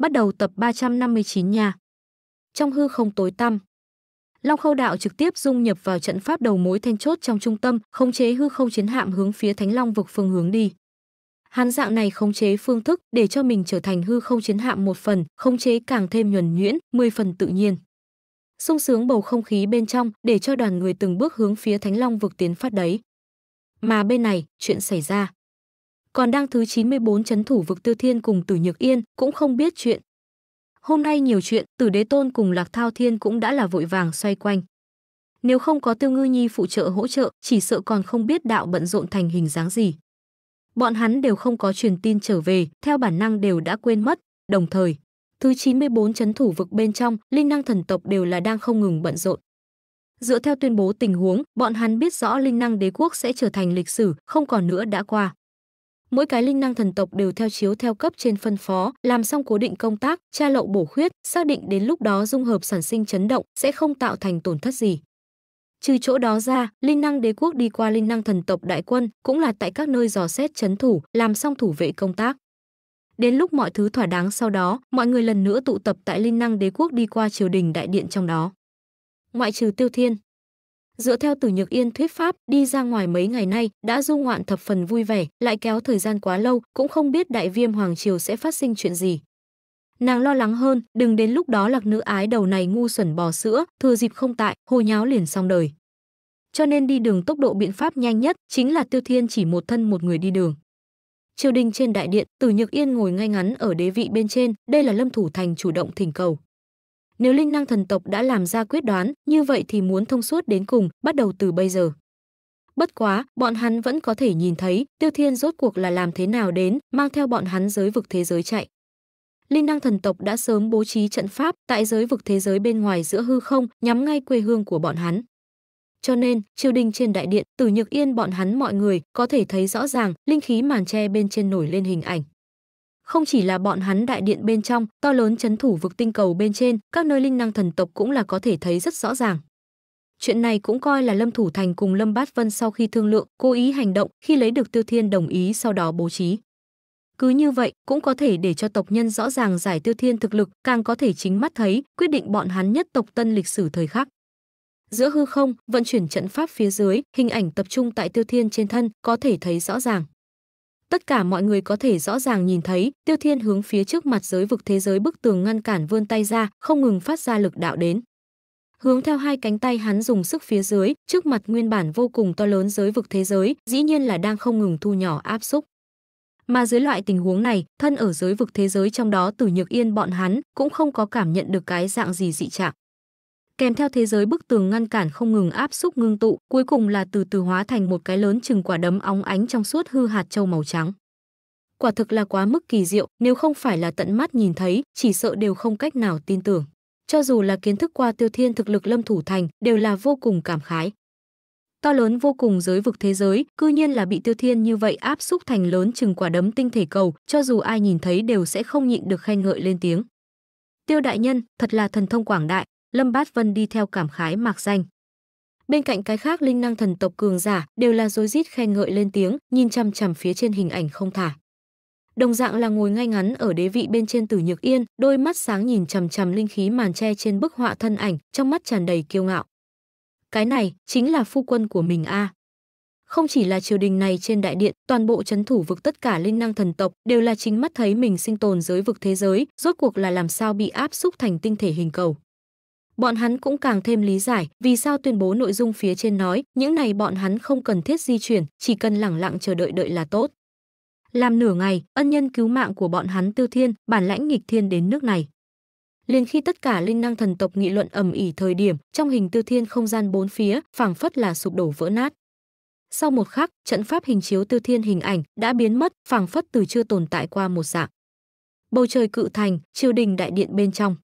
bắt đầu tập 359 nha Trong hư không tối tăm, Long Khâu Đạo trực tiếp dung nhập vào trận pháp đầu mối then chốt trong trung tâm, khống chế hư không chiến hạm hướng phía Thánh Long vực phương hướng đi. Hắn dạng này khống chế phương thức để cho mình trở thành hư không chiến hạm một phần, khống chế càng thêm nhuần nhuyễn, 10 phần tự nhiên. sung sướng bầu không khí bên trong để cho đoàn người từng bước hướng phía Thánh Long vực tiến phát đấy. Mà bên này, chuyện xảy ra còn đang thứ 94 chấn thủ vực Tiêu Thiên cùng Tử Nhược Yên cũng không biết chuyện. Hôm nay nhiều chuyện, Tử Đế Tôn cùng Lạc Thao Thiên cũng đã là vội vàng xoay quanh. Nếu không có Tiêu Ngư Nhi phụ trợ hỗ trợ, chỉ sợ còn không biết đạo bận rộn thành hình dáng gì. Bọn hắn đều không có truyền tin trở về, theo bản năng đều đã quên mất, đồng thời, thứ 94 chấn thủ vực bên trong, linh năng thần tộc đều là đang không ngừng bận rộn. Dựa theo tuyên bố tình huống, bọn hắn biết rõ linh năng đế quốc sẽ trở thành lịch sử, không còn nữa đã qua mỗi cái linh năng thần tộc đều theo chiếu theo cấp trên phân phó, làm xong cố định công tác, tra lậu bổ khuyết, xác định đến lúc đó dung hợp sản sinh chấn động sẽ không tạo thành tổn thất gì. Trừ chỗ đó ra, linh năng đế quốc đi qua linh năng thần tộc đại quân, cũng là tại các nơi dò xét chấn thủ, làm xong thủ vệ công tác. Đến lúc mọi thứ thỏa đáng sau đó, mọi người lần nữa tụ tập tại linh năng đế quốc đi qua triều đình đại điện trong đó. Ngoại trừ Tiêu Thiên, Dựa theo Từ Nhược Yên thuyết pháp, đi ra ngoài mấy ngày nay đã du ngoạn thập phần vui vẻ, lại kéo thời gian quá lâu, cũng không biết đại viêm hoàng triều sẽ phát sinh chuyện gì. Nàng lo lắng hơn, đừng đến lúc đó lạc nữ ái đầu này ngu xuẩn bò sữa, thừa dịp không tại, hồ nháo liền xong đời. Cho nên đi đường tốc độ biện pháp nhanh nhất chính là Tiêu Thiên chỉ một thân một người đi đường. Triều đình trên đại điện, Tử Nhược Yên ngồi ngay ngắn ở đế vị bên trên, đây là Lâm Thủ Thành chủ động thỉnh cầu. Nếu linh năng thần tộc đã làm ra quyết đoán, như vậy thì muốn thông suốt đến cùng, bắt đầu từ bây giờ. Bất quá, bọn hắn vẫn có thể nhìn thấy Tiêu Thiên rốt cuộc là làm thế nào đến, mang theo bọn hắn giới vực thế giới chạy. Linh năng thần tộc đã sớm bố trí trận pháp tại giới vực thế giới bên ngoài giữa hư không, nhắm ngay quê hương của bọn hắn. Cho nên, triều đình trên đại điện, Tử Nhược Yên bọn hắn mọi người có thể thấy rõ ràng linh khí màn tre bên trên nổi lên hình ảnh. Không chỉ là bọn hắn đại điện bên trong, to lớn chấn thủ vực tinh cầu bên trên, các nơi linh năng thần tộc cũng là có thể thấy rất rõ ràng. Chuyện này cũng coi là Lâm Thủ Thành cùng Lâm Bát Vân sau khi thương lượng, cố ý hành động khi lấy được Tiêu Thiên đồng ý sau đó bố trí. Cứ như vậy, cũng có thể để cho tộc nhân rõ ràng giải Tiêu Thiên thực lực, càng có thể chính mắt thấy, quyết định bọn hắn nhất tộc tân lịch sử thời khắc. Giữa hư không, vận chuyển trận pháp phía dưới, hình ảnh tập trung tại Tiêu Thiên trên thân, có thể thấy rõ ràng tất cả mọi người có thể rõ ràng nhìn thấy tiêu thiên hướng phía trước mặt giới vực thế giới bức tường ngăn cản vươn tay ra không ngừng phát ra lực đạo đến hướng theo hai cánh tay hắn dùng sức phía dưới trước mặt nguyên bản vô cùng to lớn giới vực thế giới dĩ nhiên là đang không ngừng thu nhỏ áp xúc mà dưới loại tình huống này thân ở giới vực thế giới trong đó từ nhược yên bọn hắn cũng không có cảm nhận được cái dạng gì dị trạng kèm theo thế giới bức tường ngăn cản không ngừng áp xúc ngưng tụ, cuối cùng là từ từ hóa thành một cái lớn chừng quả đấm óng ánh trong suốt hư hạt châu màu trắng. Quả thực là quá mức kỳ diệu, nếu không phải là tận mắt nhìn thấy, chỉ sợ đều không cách nào tin tưởng. Cho dù là kiến thức qua tiêu thiên thực lực lâm thủ thành, đều là vô cùng cảm khái. To lớn vô cùng giới vực thế giới, cư nhiên là bị tiêu thiên như vậy áp xúc thành lớn chừng quả đấm tinh thể cầu, cho dù ai nhìn thấy đều sẽ không nhịn được khen ngợi lên tiếng. Tiêu đại nhân, thật là thần thông quảng đại, Lâm Bát Vân đi theo cảm khái mạc danh. Bên cạnh cái khác linh năng thần tộc cường giả đều là rối rít khen ngợi lên tiếng, nhìn chằm chằm phía trên hình ảnh không thả. Đồng dạng là ngồi ngay ngắn ở đế vị bên trên Tử Nhược Yên, đôi mắt sáng nhìn chằm chằm linh khí màn che trên bức họa thân ảnh, trong mắt tràn đầy kiêu ngạo. Cái này chính là phu quân của mình a. Không chỉ là triều đình này trên đại điện, toàn bộ chấn thủ vực tất cả linh năng thần tộc đều là chính mắt thấy mình sinh tồn giới vực thế giới, rốt cuộc là làm sao bị áp xúc thành tinh thể hình cầu bọn hắn cũng càng thêm lý giải vì sao tuyên bố nội dung phía trên nói những này bọn hắn không cần thiết di chuyển, chỉ cần lẳng lặng chờ đợi đợi là tốt. Làm nửa ngày, ân nhân cứu mạng của bọn hắn tiêu thiên, bản lãnh nghịch thiên đến nước này. Liền khi tất cả linh năng thần tộc nghị luận ầm ỉ thời điểm, trong hình tiêu thiên không gian bốn phía, phảng phất là sụp đổ vỡ nát. Sau một khắc, trận pháp hình chiếu tiêu thiên hình ảnh đã biến mất, phảng phất từ chưa tồn tại qua một dạng. Bầu trời cự thành, triều đình đại điện bên trong.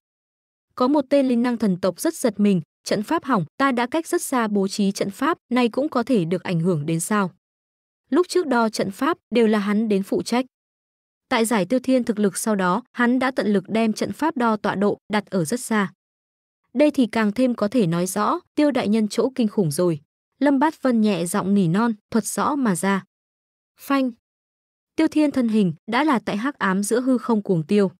Có một tên linh năng thần tộc rất giật mình, trận pháp hỏng, ta đã cách rất xa bố trí trận pháp, nay cũng có thể được ảnh hưởng đến sao? Lúc trước đo trận pháp đều là hắn đến phụ trách. Tại giải tiêu thiên thực lực sau đó, hắn đã tận lực đem trận pháp đo tọa độ đặt ở rất xa. Đây thì càng thêm có thể nói rõ, tiêu đại nhân chỗ kinh khủng rồi. Lâm Bát Vân nhẹ giọng nỉ non, thuật rõ mà ra. Phanh. Tiêu thiên thân hình đã là tại hắc ám giữa hư không cuồng tiêu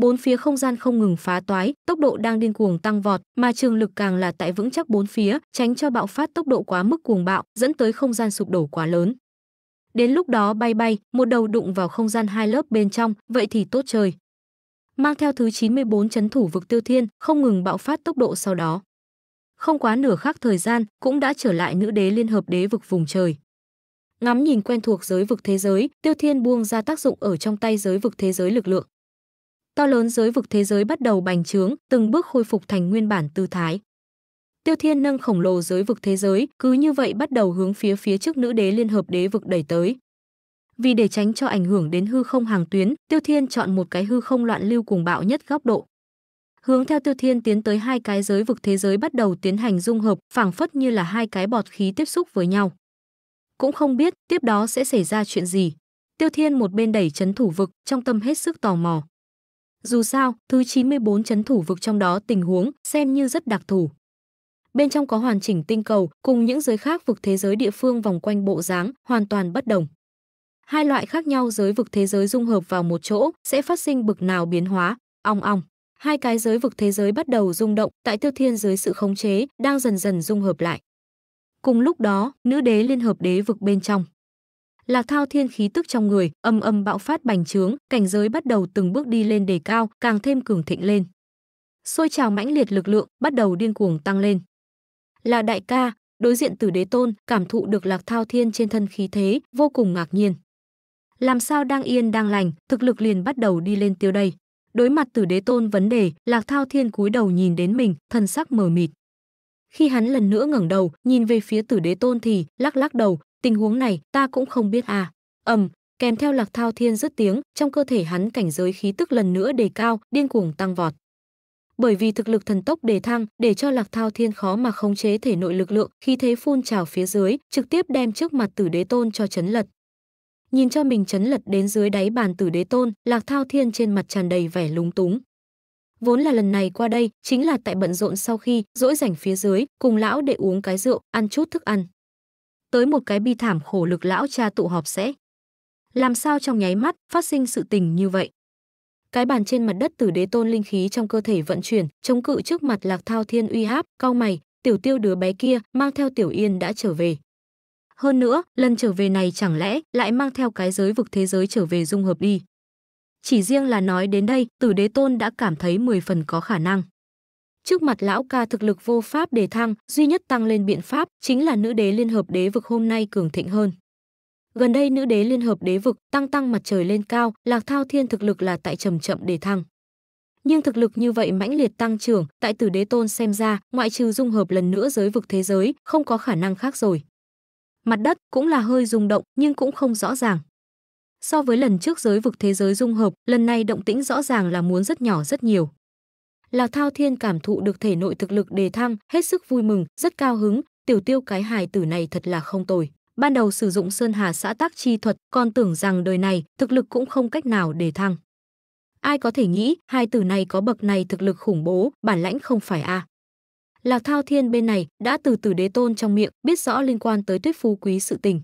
bốn phía không gian không ngừng phá toái, tốc độ đang điên cuồng tăng vọt, mà trường lực càng là tại vững chắc bốn phía, tránh cho bạo phát tốc độ quá mức cuồng bạo, dẫn tới không gian sụp đổ quá lớn. Đến lúc đó bay bay, một đầu đụng vào không gian hai lớp bên trong, vậy thì tốt trời. Mang theo thứ 94 chấn thủ vực tiêu thiên, không ngừng bạo phát tốc độ sau đó. Không quá nửa khắc thời gian, cũng đã trở lại nữ đế liên hợp đế vực vùng trời ngắm nhìn quen thuộc giới vực thế giới, Tiêu Thiên buông ra tác dụng ở trong tay giới vực thế giới lực lượng to lớn giới vực thế giới bắt đầu bành trướng, từng bước khôi phục thành nguyên bản tư thái. Tiêu Thiên nâng khổng lồ giới vực thế giới, cứ như vậy bắt đầu hướng phía phía trước nữ đế liên hợp đế vực đẩy tới. Vì để tránh cho ảnh hưởng đến hư không hàng tuyến, Tiêu Thiên chọn một cái hư không loạn lưu cùng bạo nhất góc độ. Hướng theo Tiêu Thiên tiến tới hai cái giới vực thế giới bắt đầu tiến hành dung hợp, phảng phất như là hai cái bọt khí tiếp xúc với nhau. Cũng không biết tiếp đó sẽ xảy ra chuyện gì. Tiêu Thiên một bên đẩy chấn thủ vực, trong tâm hết sức tò mò. Dù sao, thứ 94 chấn thủ vực trong đó tình huống xem như rất đặc thù. Bên trong có hoàn chỉnh tinh cầu cùng những giới khác vực thế giới địa phương vòng quanh bộ dáng hoàn toàn bất đồng. Hai loại khác nhau giới vực thế giới dung hợp vào một chỗ sẽ phát sinh bực nào biến hóa, ong ong. Hai cái giới vực thế giới bắt đầu rung động tại tiêu thiên dưới sự khống chế đang dần dần dung hợp lại. Cùng lúc đó, nữ đế liên hợp đế vực bên trong, Lạc Thao Thiên khí tức trong người, âm âm bạo phát bành trướng, cảnh giới bắt đầu từng bước đi lên đề cao, càng thêm cường thịnh lên. Xôi trào mãnh liệt lực lượng bắt đầu điên cuồng tăng lên. Là đại ca, đối diện Tử Đế Tôn, cảm thụ được Lạc Thao Thiên trên thân khí thế, vô cùng ngạc nhiên. Làm sao đang yên đang lành, thực lực liền bắt đầu đi lên tiêu đây. Đối mặt Tử Đế Tôn vấn đề, Lạc Thao Thiên cúi đầu nhìn đến mình, thân sắc mờ mịt. Khi hắn lần nữa ngẩng đầu, nhìn về phía Tử Đế Tôn thì lắc lắc đầu, tình huống này ta cũng không biết à ầm kèm theo lạc thao thiên dứt tiếng trong cơ thể hắn cảnh giới khí tức lần nữa đề cao điên cuồng tăng vọt bởi vì thực lực thần tốc đề thăng để cho lạc thao thiên khó mà khống chế thể nội lực lượng khi thế phun trào phía dưới trực tiếp đem trước mặt tử đế tôn cho chấn lật nhìn cho mình chấn lật đến dưới đáy bàn tử đế tôn lạc thao thiên trên mặt tràn đầy vẻ lúng túng vốn là lần này qua đây chính là tại bận rộn sau khi dỗi rảnh phía dưới cùng lão để uống cái rượu ăn chút thức ăn tới một cái bi thảm khổ lực lão cha tụ họp sẽ. Làm sao trong nháy mắt phát sinh sự tình như vậy? Cái bàn trên mặt đất tử đế tôn linh khí trong cơ thể vận chuyển, chống cự trước mặt Lạc Thao Thiên uy áp, cau mày, tiểu tiêu đứa bé kia mang theo tiểu yên đã trở về. Hơn nữa, lần trở về này chẳng lẽ lại mang theo cái giới vực thế giới trở về dung hợp đi. Chỉ riêng là nói đến đây, tử đế tôn đã cảm thấy 10 phần có khả năng. Trước mặt lão ca thực lực vô pháp đề thăng, duy nhất tăng lên biện pháp chính là nữ đế liên hợp đế vực hôm nay cường thịnh hơn. Gần đây nữ đế liên hợp đế vực tăng tăng mặt trời lên cao, Lạc Thao Thiên thực lực là tại chậm chậm đề thăng. Nhưng thực lực như vậy mãnh liệt tăng trưởng, tại Tử Đế Tôn xem ra, ngoại trừ dung hợp lần nữa giới vực thế giới, không có khả năng khác rồi. Mặt đất cũng là hơi rung động, nhưng cũng không rõ ràng. So với lần trước giới vực thế giới dung hợp, lần này động tĩnh rõ ràng là muốn rất nhỏ rất nhiều là Thao Thiên cảm thụ được thể nội thực lực đề thăng, hết sức vui mừng, rất cao hứng, tiểu tiêu cái hài tử này thật là không tồi. Ban đầu sử dụng Sơn Hà xã tác chi thuật, còn tưởng rằng đời này thực lực cũng không cách nào đề thăng. Ai có thể nghĩ, hai tử này có bậc này thực lực khủng bố, bản lãnh không phải a. À. Lạc Thao Thiên bên này đã từ từ đế tôn trong miệng biết rõ liên quan tới tuyết phú quý sự tình.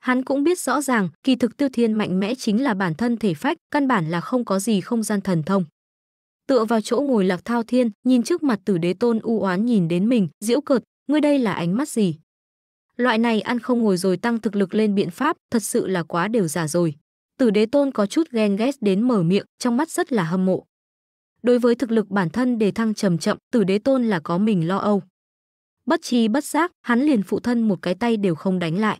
Hắn cũng biết rõ ràng, kỳ thực Tiêu Thiên mạnh mẽ chính là bản thân thể phách, căn bản là không có gì không gian thần thông tựa vào chỗ ngồi lạc thao thiên nhìn trước mặt tử đế tôn u oán nhìn đến mình diễu cợt ngươi đây là ánh mắt gì loại này ăn không ngồi rồi tăng thực lực lên biện pháp thật sự là quá đều giả rồi tử đế tôn có chút ghen ghét đến mở miệng trong mắt rất là hâm mộ đối với thực lực bản thân đề thăng trầm chậm tử đế tôn là có mình lo âu bất chi bất giác hắn liền phụ thân một cái tay đều không đánh lại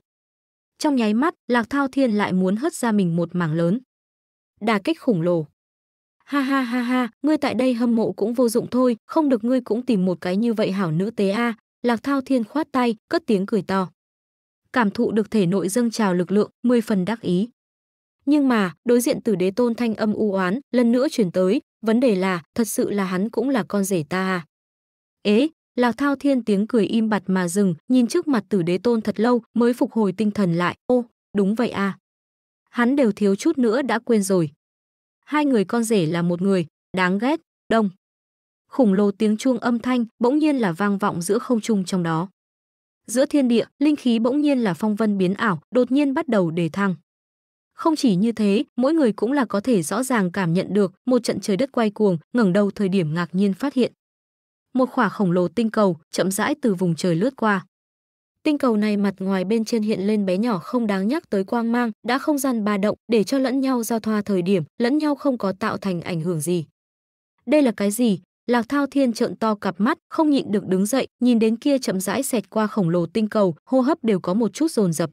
trong nháy mắt lạc thao thiên lại muốn hất ra mình một mảng lớn đà kích khủng lồ ha ha ha ha ngươi tại đây hâm mộ cũng vô dụng thôi không được ngươi cũng tìm một cái như vậy hảo nữ tế a lạc thao thiên khoát tay cất tiếng cười to cảm thụ được thể nội dâng trào lực lượng mười phần đắc ý nhưng mà đối diện tử đế tôn thanh âm u oán lần nữa chuyển tới vấn đề là thật sự là hắn cũng là con rể ta à ế lạc thao thiên tiếng cười im bặt mà dừng nhìn trước mặt tử đế tôn thật lâu mới phục hồi tinh thần lại ô đúng vậy à hắn đều thiếu chút nữa đã quên rồi hai người con rể là một người, đáng ghét, đông. Khủng lồ tiếng chuông âm thanh bỗng nhiên là vang vọng giữa không trung trong đó. Giữa thiên địa, linh khí bỗng nhiên là phong vân biến ảo, đột nhiên bắt đầu đề thăng. Không chỉ như thế, mỗi người cũng là có thể rõ ràng cảm nhận được một trận trời đất quay cuồng, ngẩng đầu thời điểm ngạc nhiên phát hiện. Một khỏa khổng lồ tinh cầu chậm rãi từ vùng trời lướt qua. Tinh cầu này mặt ngoài bên trên hiện lên bé nhỏ không đáng nhắc tới quang mang, đã không gian ba động để cho lẫn nhau giao thoa thời điểm, lẫn nhau không có tạo thành ảnh hưởng gì. Đây là cái gì? Lạc Thao Thiên trợn to cặp mắt, không nhịn được đứng dậy, nhìn đến kia chậm rãi xẹt qua khổng lồ tinh cầu, hô hấp đều có một chút dồn dập.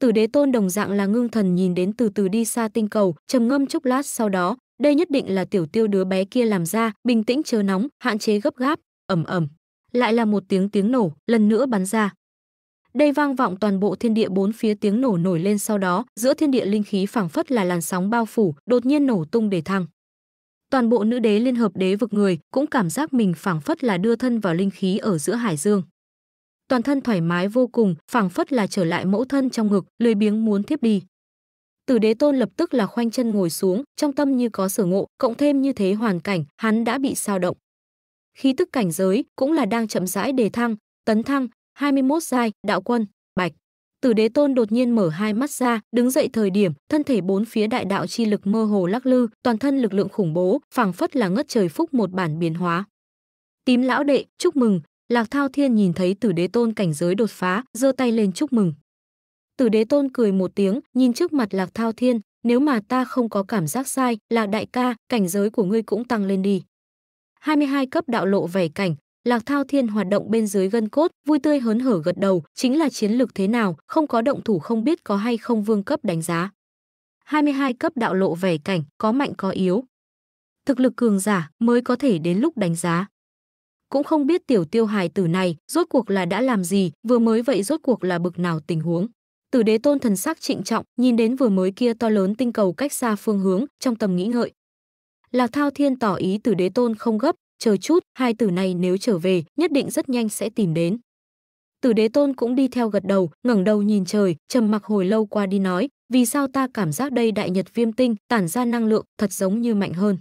Tử Đế Tôn đồng dạng là ngưng thần nhìn đến từ từ đi xa tinh cầu, trầm ngâm chốc lát sau đó, đây nhất định là tiểu tiêu đứa bé kia làm ra, bình tĩnh chớ nóng, hạn chế gấp gáp, ầm ầm. Lại là một tiếng tiếng nổ, lần nữa bắn ra đây vang vọng toàn bộ thiên địa bốn phía tiếng nổ nổi lên sau đó giữa thiên địa linh khí phảng phất là làn sóng bao phủ đột nhiên nổ tung để thăng toàn bộ nữ đế liên hợp đế vực người cũng cảm giác mình phảng phất là đưa thân vào linh khí ở giữa hải dương toàn thân thoải mái vô cùng phảng phất là trở lại mẫu thân trong ngực lười biếng muốn thiếp đi Tử đế tôn lập tức là khoanh chân ngồi xuống, trong tâm như có sở ngộ, cộng thêm như thế hoàn cảnh, hắn đã bị sao động. Khí tức cảnh giới cũng là đang chậm rãi đề thăng, tấn thăng, 21 giai, đạo quân, bạch. Tử Đế Tôn đột nhiên mở hai mắt ra, đứng dậy thời điểm, thân thể bốn phía đại đạo chi lực mơ hồ lắc lư, toàn thân lực lượng khủng bố, phảng phất là ngất trời phúc một bản biến hóa. Tím lão đệ, chúc mừng, Lạc Thao Thiên nhìn thấy Tử Đế Tôn cảnh giới đột phá, giơ tay lên chúc mừng. Tử Đế Tôn cười một tiếng, nhìn trước mặt Lạc Thao Thiên, nếu mà ta không có cảm giác sai, là đại ca, cảnh giới của ngươi cũng tăng lên đi. 22 cấp đạo lộ vẻ cảnh, Lạc Thao Thiên hoạt động bên dưới gân cốt, vui tươi hớn hở gật đầu, chính là chiến lược thế nào, không có động thủ không biết có hay không vương cấp đánh giá. 22 cấp đạo lộ vẻ cảnh, có mạnh có yếu. Thực lực cường giả mới có thể đến lúc đánh giá. Cũng không biết tiểu tiêu hài tử này rốt cuộc là đã làm gì, vừa mới vậy rốt cuộc là bực nào tình huống. Tử đế tôn thần sắc trịnh trọng, nhìn đến vừa mới kia to lớn tinh cầu cách xa phương hướng, trong tầm nghĩ ngợi. Lạc Thao Thiên tỏ ý tử đế tôn không gấp, chờ chút hai từ này nếu trở về nhất định rất nhanh sẽ tìm đến tử đế tôn cũng đi theo gật đầu ngẩng đầu nhìn trời trầm mặc hồi lâu qua đi nói vì sao ta cảm giác đây đại nhật viêm tinh tản ra năng lượng thật giống như mạnh hơn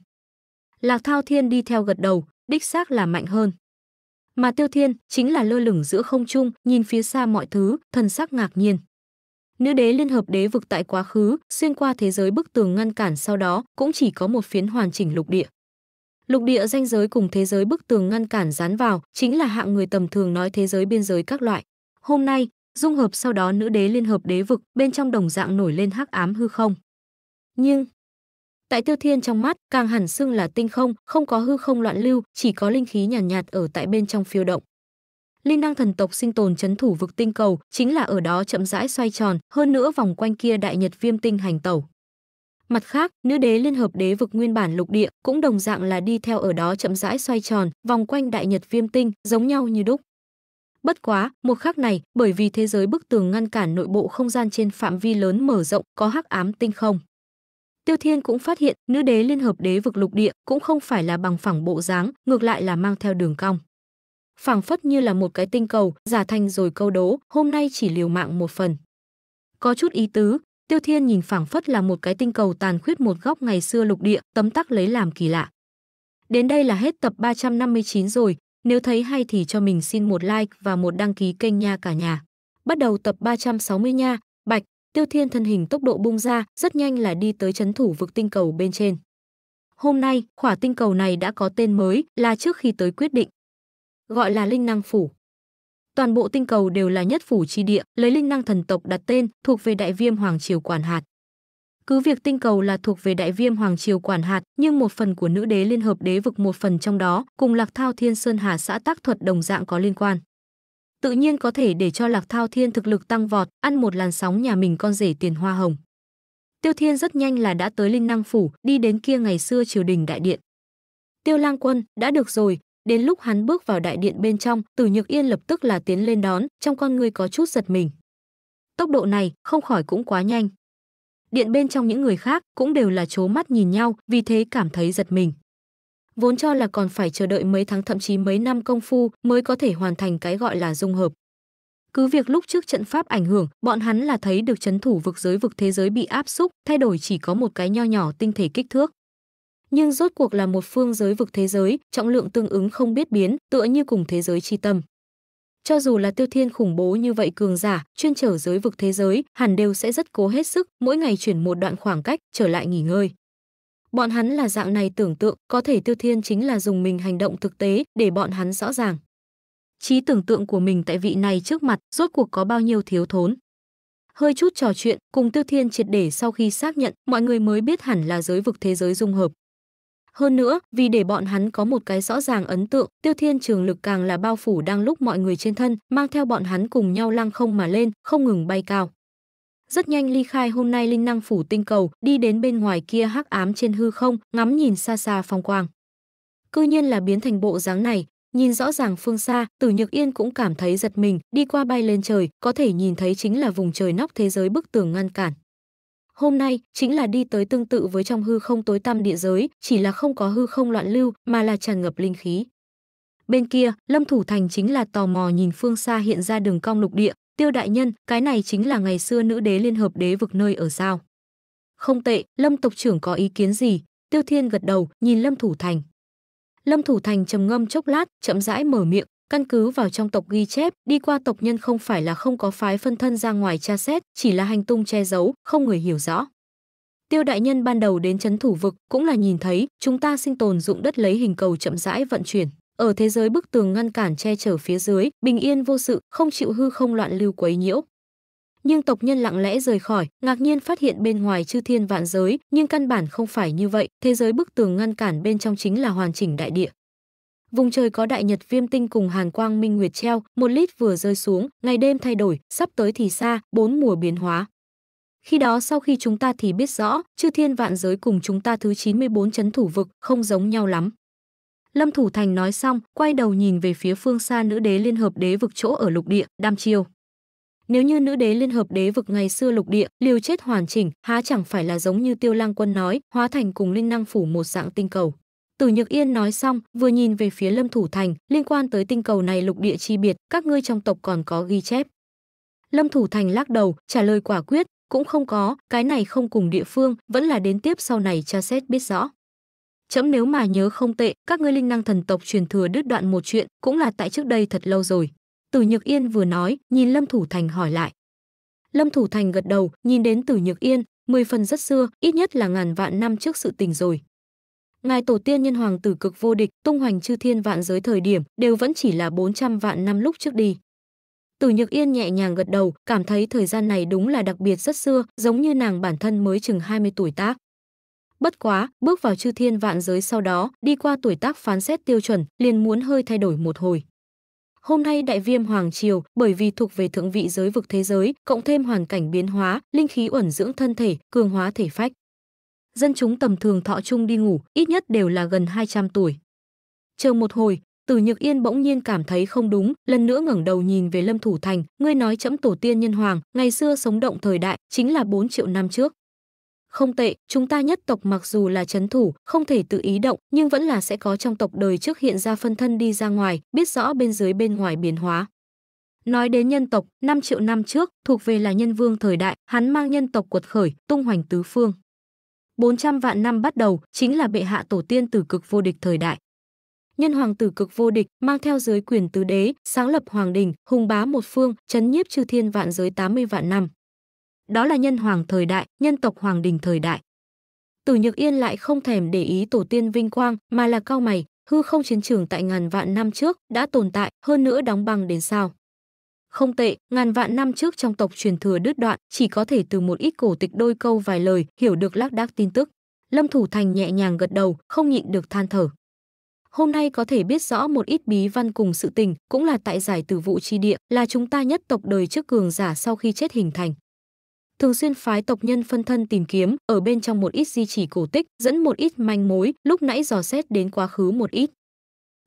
lạc thao thiên đi theo gật đầu đích xác là mạnh hơn mà tiêu thiên chính là lơ lửng giữa không trung nhìn phía xa mọi thứ thần sắc ngạc nhiên nữ đế liên hợp đế vực tại quá khứ xuyên qua thế giới bức tường ngăn cản sau đó cũng chỉ có một phiến hoàn chỉnh lục địa lục địa danh giới cùng thế giới bức tường ngăn cản dán vào chính là hạng người tầm thường nói thế giới biên giới các loại hôm nay dung hợp sau đó nữ đế liên hợp đế vực bên trong đồng dạng nổi lên hắc ám hư không nhưng tại tiêu thiên trong mắt càng hẳn xưng là tinh không không có hư không loạn lưu chỉ có linh khí nhàn nhạt, nhạt ở tại bên trong phiêu động linh năng thần tộc sinh tồn chấn thủ vực tinh cầu chính là ở đó chậm rãi xoay tròn hơn nữa vòng quanh kia đại nhật viêm tinh hành tẩu Mặt khác, nữ đế liên hợp đế vực nguyên bản lục địa cũng đồng dạng là đi theo ở đó chậm rãi xoay tròn, vòng quanh đại nhật viêm tinh, giống nhau như đúc. Bất quá, một khắc này, bởi vì thế giới bức tường ngăn cản nội bộ không gian trên phạm vi lớn mở rộng, có hắc ám tinh không. Tiêu Thiên cũng phát hiện, nữ đế liên hợp đế vực lục địa cũng không phải là bằng phẳng bộ dáng, ngược lại là mang theo đường cong. Phẳng phất như là một cái tinh cầu, giả thành rồi câu đố, hôm nay chỉ liều mạng một phần. Có chút ý tứ, Tiêu Thiên nhìn phảng phất là một cái tinh cầu tàn khuyết một góc ngày xưa lục địa, tấm tắc lấy làm kỳ lạ. Đến đây là hết tập 359 rồi, nếu thấy hay thì cho mình xin một like và một đăng ký kênh nha cả nhà. Bắt đầu tập 360 nha, Bạch, Tiêu Thiên thân hình tốc độ bung ra, rất nhanh là đi tới chấn thủ vực tinh cầu bên trên. Hôm nay, khỏa tinh cầu này đã có tên mới là trước khi tới quyết định. Gọi là linh năng phủ toàn bộ tinh cầu đều là nhất phủ chi địa, lấy linh năng thần tộc đặt tên, thuộc về Đại Viêm Hoàng triều quản hạt. Cứ việc tinh cầu là thuộc về Đại Viêm Hoàng triều quản hạt, nhưng một phần của nữ đế liên hợp đế vực một phần trong đó, cùng Lạc Thao Thiên Sơn Hà xã tác thuật đồng dạng có liên quan. Tự nhiên có thể để cho Lạc Thao Thiên thực lực tăng vọt, ăn một làn sóng nhà mình con rể tiền hoa hồng. Tiêu Thiên rất nhanh là đã tới Linh Năng phủ, đi đến kia ngày xưa triều đình đại điện. Tiêu Lang Quân, đã được rồi, Đến lúc hắn bước vào đại điện bên trong, Từ Nhược Yên lập tức là tiến lên đón, trong con ngươi có chút giật mình. Tốc độ này không khỏi cũng quá nhanh. Điện bên trong những người khác cũng đều là chố mắt nhìn nhau, vì thế cảm thấy giật mình. Vốn cho là còn phải chờ đợi mấy tháng thậm chí mấy năm công phu mới có thể hoàn thành cái gọi là dung hợp. Cứ việc lúc trước trận pháp ảnh hưởng, bọn hắn là thấy được chấn thủ vực giới vực thế giới bị áp xúc, thay đổi chỉ có một cái nho nhỏ tinh thể kích thước nhưng rốt cuộc là một phương giới vực thế giới, trọng lượng tương ứng không biết biến, tựa như cùng thế giới chi tâm. Cho dù là tiêu thiên khủng bố như vậy cường giả, chuyên trở giới vực thế giới, hẳn đều sẽ rất cố hết sức, mỗi ngày chuyển một đoạn khoảng cách, trở lại nghỉ ngơi. Bọn hắn là dạng này tưởng tượng, có thể tiêu thiên chính là dùng mình hành động thực tế để bọn hắn rõ ràng. Trí tưởng tượng của mình tại vị này trước mặt, rốt cuộc có bao nhiêu thiếu thốn hơi chút trò chuyện cùng tiêu thiên triệt để sau khi xác nhận mọi người mới biết hẳn là giới vực thế giới dung hợp hơn nữa, vì để bọn hắn có một cái rõ ràng ấn tượng, Tiêu Thiên Trường Lực càng là bao phủ đang lúc mọi người trên thân, mang theo bọn hắn cùng nhau lăng không mà lên, không ngừng bay cao. Rất nhanh ly khai hôm nay linh năng phủ tinh cầu, đi đến bên ngoài kia hắc ám trên hư không, ngắm nhìn xa xa phong quang. Cư nhiên là biến thành bộ dáng này, nhìn rõ ràng phương xa, Tử Nhược Yên cũng cảm thấy giật mình, đi qua bay lên trời, có thể nhìn thấy chính là vùng trời nóc thế giới bức tường ngăn cản. Hôm nay chính là đi tới tương tự với trong hư không tối tăm địa giới, chỉ là không có hư không loạn lưu mà là tràn ngập linh khí. Bên kia, Lâm Thủ Thành chính là tò mò nhìn phương xa hiện ra đường cong lục địa, tiêu đại nhân, cái này chính là ngày xưa nữ đế liên hợp đế vực nơi ở sao. Không tệ, Lâm tộc trưởng có ý kiến gì? Tiêu Thiên gật đầu, nhìn Lâm Thủ Thành. Lâm Thủ Thành trầm ngâm chốc lát, chậm rãi mở miệng, Căn cứ vào trong tộc ghi chép, đi qua tộc nhân không phải là không có phái phân thân ra ngoài tra xét, chỉ là hành tung che giấu, không người hiểu rõ. Tiêu đại nhân ban đầu đến chấn thủ vực cũng là nhìn thấy, chúng ta sinh tồn dụng đất lấy hình cầu chậm rãi vận chuyển. Ở thế giới bức tường ngăn cản che chở phía dưới, bình yên vô sự, không chịu hư không loạn lưu quấy nhiễu. Nhưng tộc nhân lặng lẽ rời khỏi, ngạc nhiên phát hiện bên ngoài chư thiên vạn giới, nhưng căn bản không phải như vậy, thế giới bức tường ngăn cản bên trong chính là hoàn chỉnh đại địa. Vùng trời có đại nhật viêm tinh cùng hàn quang minh nguyệt treo, một lít vừa rơi xuống, ngày đêm thay đổi, sắp tới thì xa, bốn mùa biến hóa. Khi đó sau khi chúng ta thì biết rõ, chư thiên vạn giới cùng chúng ta thứ 94 chấn thủ vực không giống nhau lắm. Lâm Thủ Thành nói xong, quay đầu nhìn về phía phương xa nữ đế liên hợp đế vực chỗ ở lục địa, Đam Chiêu. Nếu như nữ đế liên hợp đế vực ngày xưa lục địa, liều chết hoàn chỉnh, há chẳng phải là giống như Tiêu Lang Quân nói, hóa thành cùng linh năng phủ một dạng tinh cầu. Tử Nhược Yên nói xong, vừa nhìn về phía Lâm Thủ Thành, liên quan tới tinh cầu này lục địa chi biệt, các ngươi trong tộc còn có ghi chép. Lâm Thủ Thành lắc đầu, trả lời quả quyết, cũng không có, cái này không cùng địa phương, vẫn là đến tiếp sau này tra xét biết rõ. Chấm nếu mà nhớ không tệ, các ngươi linh năng thần tộc truyền thừa đứt đoạn một chuyện, cũng là tại trước đây thật lâu rồi. Tử Nhược Yên vừa nói, nhìn Lâm Thủ Thành hỏi lại. Lâm Thủ Thành gật đầu, nhìn đến Tử Nhược Yên, mười phần rất xưa, ít nhất là ngàn vạn năm trước sự tình rồi ngài tổ tiên nhân hoàng tử cực vô địch tung hoành chư thiên vạn giới thời điểm đều vẫn chỉ là 400 vạn năm lúc trước đi Tử Nhược Yên nhẹ nhàng gật đầu, cảm thấy thời gian này đúng là đặc biệt rất xưa, giống như nàng bản thân mới chừng 20 tuổi tác. Bất quá, bước vào chư thiên vạn giới sau đó, đi qua tuổi tác phán xét tiêu chuẩn, liền muốn hơi thay đổi một hồi. Hôm nay Đại Viêm Hoàng Triều, bởi vì thuộc về thượng vị giới vực thế giới, cộng thêm hoàn cảnh biến hóa, linh khí uẩn dưỡng thân thể, cường hóa thể phách dân chúng tầm thường thọ chung đi ngủ ít nhất đều là gần 200 tuổi. Chờ một hồi, Từ Nhược Yên bỗng nhiên cảm thấy không đúng, lần nữa ngẩng đầu nhìn về Lâm Thủ Thành, ngươi nói chấm tổ tiên nhân hoàng, ngày xưa sống động thời đại, chính là 4 triệu năm trước. Không tệ, chúng ta nhất tộc mặc dù là chấn thủ, không thể tự ý động, nhưng vẫn là sẽ có trong tộc đời trước hiện ra phân thân đi ra ngoài, biết rõ bên dưới bên ngoài biến hóa. Nói đến nhân tộc, 5 triệu năm trước, thuộc về là nhân vương thời đại, hắn mang nhân tộc quật khởi, tung hoành tứ phương. 400 vạn năm bắt đầu chính là bệ hạ tổ tiên tử cực vô địch thời đại. Nhân hoàng tử cực vô địch mang theo giới quyền tứ đế, sáng lập hoàng đình, hùng bá một phương, chấn nhiếp chư thiên vạn giới 80 vạn năm. Đó là nhân hoàng thời đại, nhân tộc hoàng đình thời đại. Tử Nhược Yên lại không thèm để ý tổ tiên vinh quang mà là cao mày, hư không chiến trường tại ngàn vạn năm trước đã tồn tại, hơn nữa đóng băng đến sao. Không tệ, ngàn vạn năm trước trong tộc truyền thừa đứt đoạn, chỉ có thể từ một ít cổ tịch đôi câu vài lời, hiểu được lác đác tin tức. Lâm Thủ Thành nhẹ nhàng gật đầu, không nhịn được than thở. Hôm nay có thể biết rõ một ít bí văn cùng sự tình, cũng là tại giải tử vụ chi địa, là chúng ta nhất tộc đời trước cường giả sau khi chết hình thành. Thường xuyên phái tộc nhân phân thân tìm kiếm, ở bên trong một ít di chỉ cổ tích, dẫn một ít manh mối, lúc nãy dò xét đến quá khứ một ít.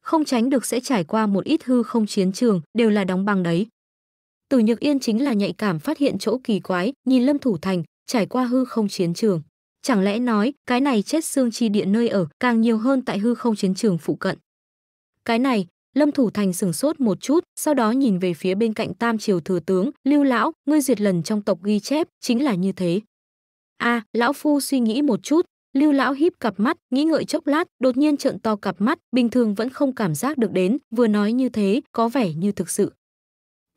Không tránh được sẽ trải qua một ít hư không chiến trường, đều là đóng băng đấy. Tử Nhược Yên chính là nhạy cảm phát hiện chỗ kỳ quái, nhìn Lâm Thủ Thành, trải qua hư không chiến trường. Chẳng lẽ nói, cái này chết xương chi địa nơi ở càng nhiều hơn tại hư không chiến trường phụ cận. Cái này, Lâm Thủ Thành sửng sốt một chút, sau đó nhìn về phía bên cạnh Tam Triều Thừa Tướng, Lưu Lão, ngươi duyệt lần trong tộc ghi chép, chính là như thế. a à, Lão Phu suy nghĩ một chút, Lưu Lão híp cặp mắt, nghĩ ngợi chốc lát, đột nhiên trợn to cặp mắt, bình thường vẫn không cảm giác được đến, vừa nói như thế, có vẻ như thực sự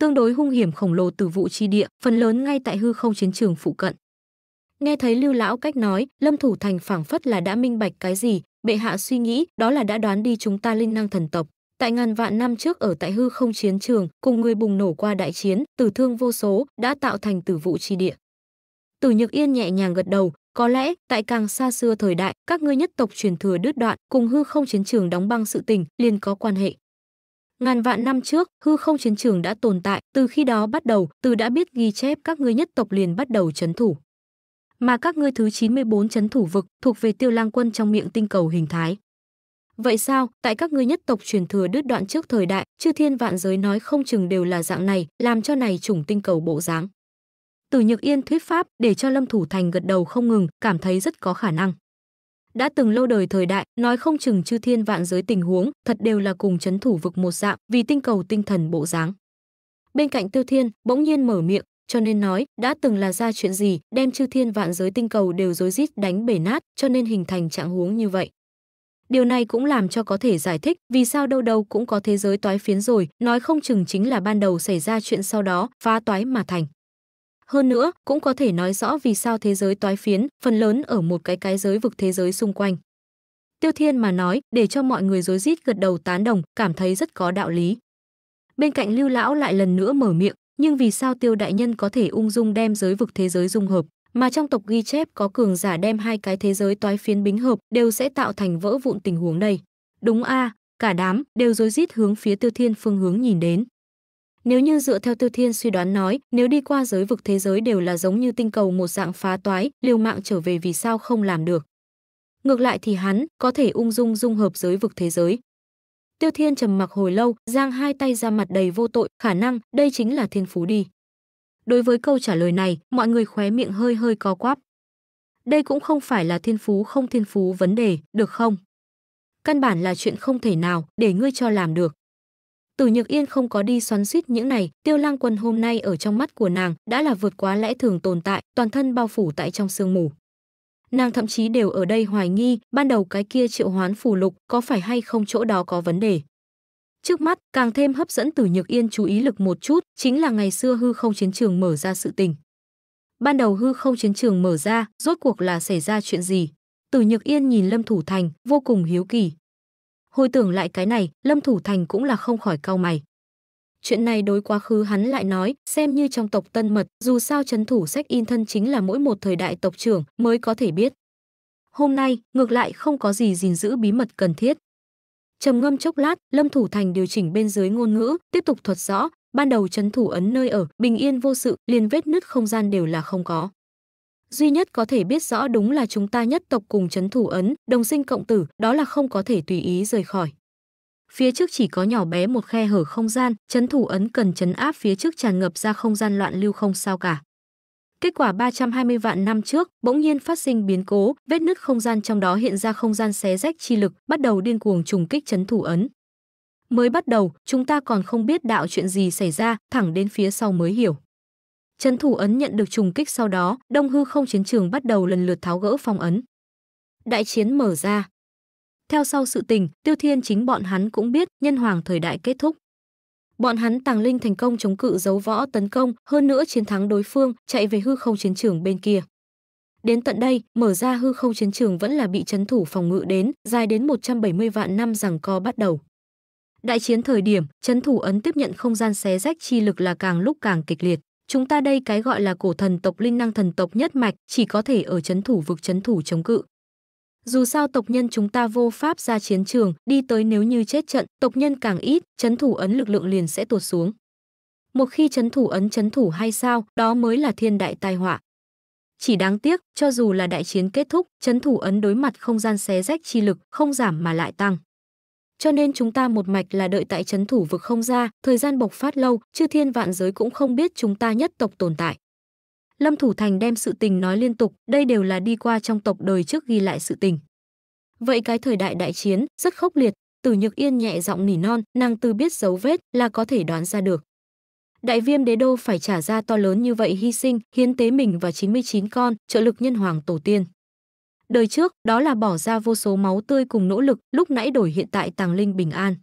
tương đối hung hiểm khổng lồ từ vụ chi địa, phần lớn ngay tại hư không chiến trường phụ cận. Nghe thấy Lưu lão cách nói, Lâm Thủ Thành phảng phất là đã minh bạch cái gì, bệ hạ suy nghĩ, đó là đã đoán đi chúng ta linh năng thần tộc. Tại ngàn vạn năm trước ở tại hư không chiến trường, cùng người bùng nổ qua đại chiến, tử thương vô số, đã tạo thành tử vụ chi địa. Tử Nhược Yên nhẹ nhàng gật đầu, có lẽ tại càng xa xưa thời đại, các ngươi nhất tộc truyền thừa đứt đoạn, cùng hư không chiến trường đóng băng sự tình, liền có quan hệ. Ngàn vạn năm trước, hư không chiến trường đã tồn tại, từ khi đó bắt đầu, từ đã biết ghi chép các ngươi nhất tộc liền bắt đầu chấn thủ. Mà các ngươi thứ 94 chấn thủ vực thuộc về tiêu lang quân trong miệng tinh cầu hình thái. Vậy sao, tại các ngươi nhất tộc truyền thừa đứt đoạn trước thời đại, chư thiên vạn giới nói không chừng đều là dạng này, làm cho này chủng tinh cầu bộ dáng. Từ Nhược Yên thuyết pháp để cho Lâm Thủ Thành gật đầu không ngừng, cảm thấy rất có khả năng đã từng lâu đời thời đại nói không chừng chư thiên vạn giới tình huống thật đều là cùng chấn thủ vực một dạng vì tinh cầu tinh thần bộ dáng bên cạnh tiêu thiên bỗng nhiên mở miệng cho nên nói đã từng là ra chuyện gì đem chư thiên vạn giới tinh cầu đều rối rít đánh bể nát cho nên hình thành trạng huống như vậy điều này cũng làm cho có thể giải thích vì sao đâu đâu cũng có thế giới toái phiến rồi nói không chừng chính là ban đầu xảy ra chuyện sau đó phá toái mà thành hơn nữa, cũng có thể nói rõ vì sao thế giới toái phiến phần lớn ở một cái cái giới vực thế giới xung quanh. Tiêu Thiên mà nói, để cho mọi người rối rít gật đầu tán đồng, cảm thấy rất có đạo lý. Bên cạnh Lưu lão lại lần nữa mở miệng, nhưng vì sao Tiêu đại nhân có thể ung dung đem giới vực thế giới dung hợp, mà trong tộc ghi chép có cường giả đem hai cái thế giới toái phiến bính hợp đều sẽ tạo thành vỡ vụn tình huống đây. Đúng a, cả đám đều rối rít hướng phía Tiêu Thiên phương hướng nhìn đến. Nếu như dựa theo Tiêu Thiên suy đoán nói, nếu đi qua giới vực thế giới đều là giống như tinh cầu một dạng phá toái, liều mạng trở về vì sao không làm được. Ngược lại thì hắn có thể ung dung dung hợp giới vực thế giới. Tiêu Thiên trầm mặc hồi lâu, giang hai tay ra mặt đầy vô tội, khả năng đây chính là thiên phú đi. Đối với câu trả lời này, mọi người khóe miệng hơi hơi co quắp Đây cũng không phải là thiên phú không thiên phú vấn đề, được không? Căn bản là chuyện không thể nào để ngươi cho làm được. Tử Nhược Yên không có đi xoắn suýt những này, Tiêu Lang Quân hôm nay ở trong mắt của nàng đã là vượt quá lẽ thường tồn tại, toàn thân bao phủ tại trong sương mù. Nàng thậm chí đều ở đây hoài nghi, ban đầu cái kia triệu hoán phù lục có phải hay không chỗ đó có vấn đề. Trước mắt, càng thêm hấp dẫn Tử Nhược Yên chú ý lực một chút, chính là ngày xưa hư không chiến trường mở ra sự tình. Ban đầu hư không chiến trường mở ra, rốt cuộc là xảy ra chuyện gì? Tử Nhược Yên nhìn Lâm Thủ Thành, vô cùng hiếu kỳ, Hồi tưởng lại cái này, Lâm Thủ Thành cũng là không khỏi cau mày. Chuyện này đối quá khứ hắn lại nói, xem như trong tộc Tân Mật, dù sao chấn thủ sách in thân chính là mỗi một thời đại tộc trưởng mới có thể biết. Hôm nay, ngược lại không có gì gìn giữ bí mật cần thiết. Trầm ngâm chốc lát, Lâm Thủ Thành điều chỉnh bên dưới ngôn ngữ, tiếp tục thuật rõ, ban đầu chấn thủ ấn nơi ở, bình yên vô sự, liền vết nứt không gian đều là không có duy nhất có thể biết rõ đúng là chúng ta nhất tộc cùng chấn thủ ấn, đồng sinh cộng tử, đó là không có thể tùy ý rời khỏi. Phía trước chỉ có nhỏ bé một khe hở không gian, chấn thủ ấn cần chấn áp phía trước tràn ngập ra không gian loạn lưu không sao cả. Kết quả 320 vạn năm trước, bỗng nhiên phát sinh biến cố, vết nứt không gian trong đó hiện ra không gian xé rách chi lực, bắt đầu điên cuồng trùng kích chấn thủ ấn. Mới bắt đầu, chúng ta còn không biết đạo chuyện gì xảy ra, thẳng đến phía sau mới hiểu. Trấn thủ ấn nhận được trùng kích sau đó, Đông hư không chiến trường bắt đầu lần lượt tháo gỡ phong ấn. Đại chiến mở ra. Theo sau sự tình, Tiêu Thiên chính bọn hắn cũng biết nhân hoàng thời đại kết thúc. Bọn hắn tàng linh thành công chống cự dấu võ tấn công, hơn nữa chiến thắng đối phương, chạy về hư không chiến trường bên kia. Đến tận đây, mở ra hư không chiến trường vẫn là bị chấn thủ phòng ngự đến, dài đến 170 vạn năm rằng co bắt đầu. Đại chiến thời điểm, chấn thủ ấn tiếp nhận không gian xé rách chi lực là càng lúc càng kịch liệt. Chúng ta đây cái gọi là cổ thần tộc linh năng thần tộc nhất mạch chỉ có thể ở chấn thủ vực chấn thủ chống cự. Dù sao tộc nhân chúng ta vô pháp ra chiến trường, đi tới nếu như chết trận, tộc nhân càng ít, chấn thủ ấn lực lượng liền sẽ tuột xuống. Một khi chấn thủ ấn chấn thủ hay sao, đó mới là thiên đại tai họa. Chỉ đáng tiếc, cho dù là đại chiến kết thúc, chấn thủ ấn đối mặt không gian xé rách chi lực, không giảm mà lại tăng cho nên chúng ta một mạch là đợi tại trấn thủ vực không ra, thời gian bộc phát lâu, chư thiên vạn giới cũng không biết chúng ta nhất tộc tồn tại. Lâm Thủ Thành đem sự tình nói liên tục, đây đều là đi qua trong tộc đời trước ghi lại sự tình. Vậy cái thời đại đại chiến, rất khốc liệt, Tử Nhược Yên nhẹ giọng nỉ non, nàng từ biết dấu vết là có thể đoán ra được. Đại viêm đế đô phải trả ra to lớn như vậy hy sinh, hiến tế mình và 99 con, trợ lực nhân hoàng tổ tiên. Đời trước, đó là bỏ ra vô số máu tươi cùng nỗ lực, lúc nãy đổi hiện tại tàng linh bình an.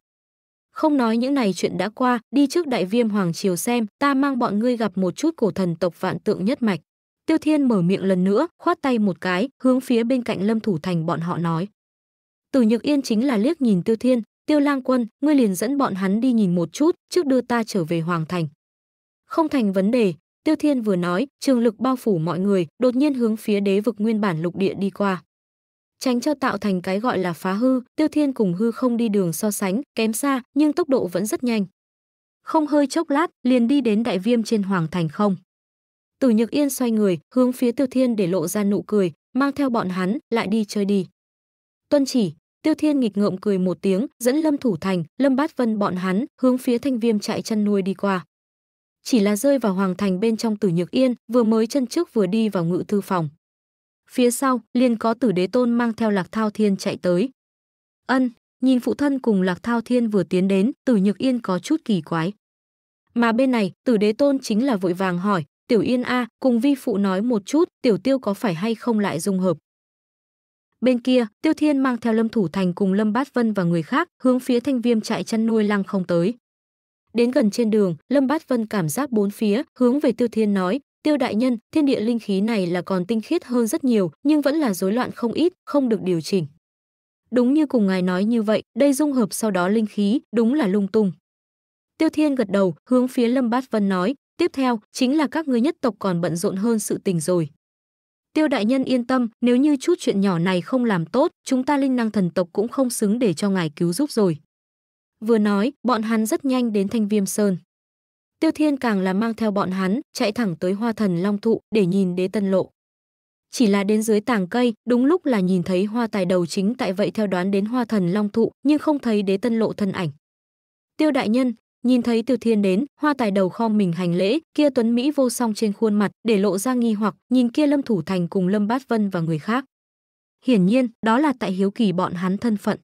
Không nói những này chuyện đã qua, đi trước đại viêm hoàng triều xem, ta mang bọn ngươi gặp một chút cổ thần tộc vạn tượng nhất mạch. Tiêu Thiên mở miệng lần nữa, khoát tay một cái, hướng phía bên cạnh Lâm Thủ Thành bọn họ nói. Từ Nhược Yên chính là liếc nhìn Tiêu Thiên, Tiêu Lang Quân, ngươi liền dẫn bọn hắn đi nhìn một chút, trước đưa ta trở về Hoàng Thành. Không thành vấn đề, Tiêu Thiên vừa nói, trường lực bao phủ mọi người, đột nhiên hướng phía đế vực nguyên bản lục địa đi qua. Tránh cho tạo thành cái gọi là phá hư, Tiêu Thiên cùng hư không đi đường so sánh, kém xa, nhưng tốc độ vẫn rất nhanh. Không hơi chốc lát, liền đi đến đại viêm trên hoàng thành không. Từ Nhược Yên xoay người, hướng phía Tiêu Thiên để lộ ra nụ cười, mang theo bọn hắn, lại đi chơi đi. Tuân chỉ, Tiêu Thiên nghịch ngợm cười một tiếng, dẫn Lâm Thủ Thành, Lâm Bát Vân bọn hắn, hướng phía Thanh Viêm chạy chân nuôi đi qua chỉ là rơi vào hoàng thành bên trong Tử Nhược Yên, vừa mới chân trước vừa đi vào ngự thư phòng. Phía sau, liền có Tử Đế Tôn mang theo Lạc Thao Thiên chạy tới. Ân, nhìn phụ thân cùng Lạc Thao Thiên vừa tiến đến, Tử Nhược Yên có chút kỳ quái. Mà bên này, Tử Đế Tôn chính là vội vàng hỏi, "Tiểu Yên a, cùng vi phụ nói một chút, tiểu tiêu có phải hay không lại dung hợp?" Bên kia, Tiêu Thiên mang theo Lâm Thủ Thành cùng Lâm Bát Vân và người khác, hướng phía Thanh Viêm trại chăn nuôi lăng không tới. Đến gần trên đường, Lâm Bát Vân cảm giác bốn phía, hướng về Tiêu Thiên nói, Tiêu đại nhân, thiên địa linh khí này là còn tinh khiết hơn rất nhiều, nhưng vẫn là rối loạn không ít, không được điều chỉnh. Đúng như cùng ngài nói như vậy, đây dung hợp sau đó linh khí, đúng là lung tung. Tiêu Thiên gật đầu, hướng phía Lâm Bát Vân nói, tiếp theo chính là các ngươi nhất tộc còn bận rộn hơn sự tình rồi. Tiêu đại nhân yên tâm, nếu như chút chuyện nhỏ này không làm tốt, chúng ta linh năng thần tộc cũng không xứng để cho ngài cứu giúp rồi vừa nói, bọn hắn rất nhanh đến Thanh Viêm Sơn. Tiêu Thiên càng là mang theo bọn hắn, chạy thẳng tới Hoa Thần Long Thụ để nhìn Đế Tân Lộ. Chỉ là đến dưới tảng cây, đúng lúc là nhìn thấy Hoa Tài Đầu chính tại vậy theo đoán đến Hoa Thần Long Thụ, nhưng không thấy Đế Tân Lộ thân ảnh. Tiêu đại nhân, nhìn thấy Tiêu Thiên đến, Hoa Tài Đầu khom mình hành lễ, kia tuấn mỹ vô song trên khuôn mặt để lộ ra nghi hoặc, nhìn kia Lâm Thủ Thành cùng Lâm Bát Vân và người khác. Hiển nhiên, đó là tại hiếu kỳ bọn hắn thân phận.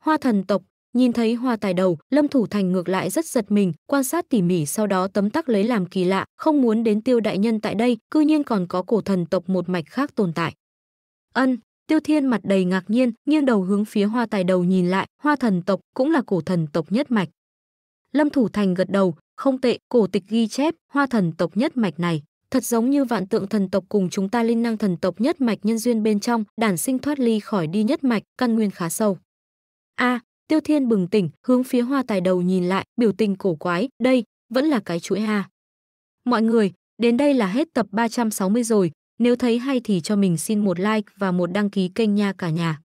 Hoa thần tộc, Nhìn thấy hoa tài đầu, Lâm Thủ Thành ngược lại rất giật mình, quan sát tỉ mỉ sau đó tấm tắc lấy làm kỳ lạ, không muốn đến tiêu đại nhân tại đây, cư nhiên còn có cổ thần tộc một mạch khác tồn tại. Ân, tiêu thiên mặt đầy ngạc nhiên, nghiêng đầu hướng phía hoa tài đầu nhìn lại, hoa thần tộc cũng là cổ thần tộc nhất mạch. Lâm Thủ Thành gật đầu, không tệ, cổ tịch ghi chép, hoa thần tộc nhất mạch này. Thật giống như vạn tượng thần tộc cùng chúng ta linh năng thần tộc nhất mạch nhân duyên bên trong, đản sinh thoát ly khỏi đi nhất mạch, căn nguyên khá sâu. A, Tiêu Thiên bừng tỉnh, hướng phía hoa tài đầu nhìn lại, biểu tình cổ quái, đây, vẫn là cái chuỗi ha. Mọi người, đến đây là hết tập 360 rồi, nếu thấy hay thì cho mình xin một like và một đăng ký kênh nha cả nhà.